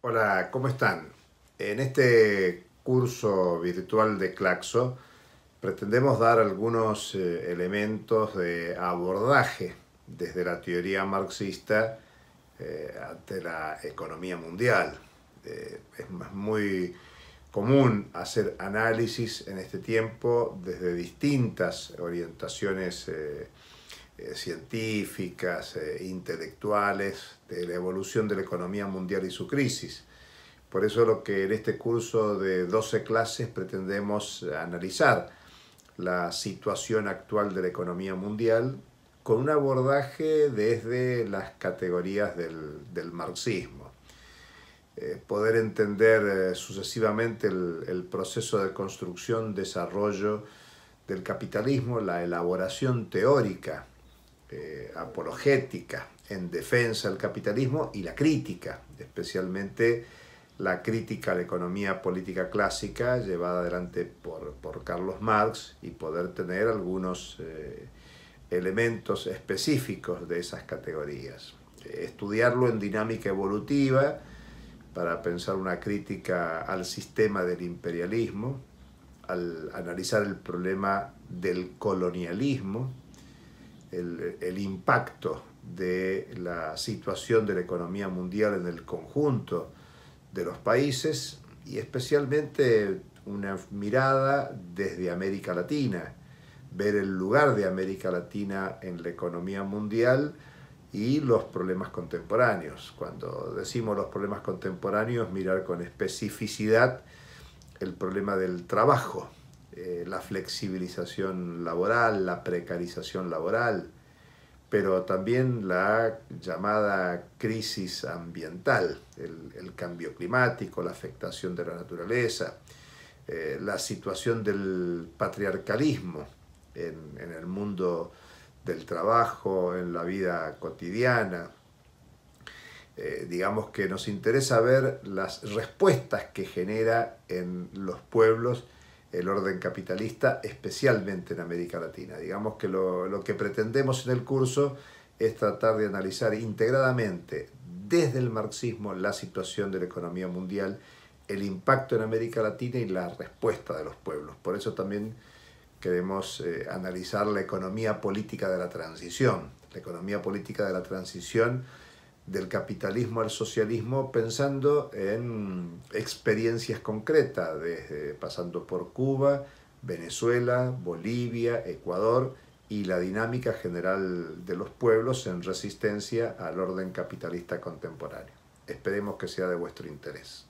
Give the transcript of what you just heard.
Hola, ¿cómo están? En este curso virtual de Claxo pretendemos dar algunos eh, elementos de abordaje desde la teoría marxista eh, ante la economía mundial. Eh, es muy común hacer análisis en este tiempo desde distintas orientaciones eh, científicas, eh, intelectuales, de la evolución de la economía mundial y su crisis. Por eso lo que en este curso de 12 clases pretendemos analizar la situación actual de la economía mundial con un abordaje desde las categorías del, marxismo. Eh, poder entender sucesivamente el, proceso de construcción, desarrollo del capitalismo, la elaboración teórica eh, apologética en defensa del capitalismo y la crítica, especialmente la crítica a la economía política clásica llevada adelante por, Carlos Marx y poder tener algunos eh, elementos específicos de esas categorías. Estudiarlo en dinámica evolutiva para pensar una crítica al sistema del imperialismo, al analizar el problema del colonialismo, el, impacto de la situación de la economía mundial en el conjunto de los países y especialmente una mirada desde América Latina, ver el lugar de América Latina en la economía mundial y los problemas contemporáneos. Cuando decimos los problemas contemporáneos, mirar con especificidad el problema del trabajo, eh, la flexibilización laboral, la precarización laboral, pero también la llamada crisis ambiental, el, cambio climático, la afectación de la naturaleza, eh, la situación del patriarcalismo en, el mundo del trabajo, en la vida cotidiana, eh, digamos que nos interesa ver las respuestas que genera en los pueblos el orden capitalista, especialmente en América Latina. Digamos que lo, que pretendemos en el curso es tratar de analizar integradamente desde el marxismo la situación de la economía mundial, el impacto en América Latina y la respuesta de los pueblos. Por eso también queremos eh, analizar la economía política de la transición. La economía política de la transición del capitalismo al socialismo pensando en experiencias concretas, desde, pasando por Cuba, Venezuela, Bolivia, Ecuador y la dinámica general de los pueblos en resistencia al orden capitalista contemporáneo. Esperemos que sea de vuestro interés.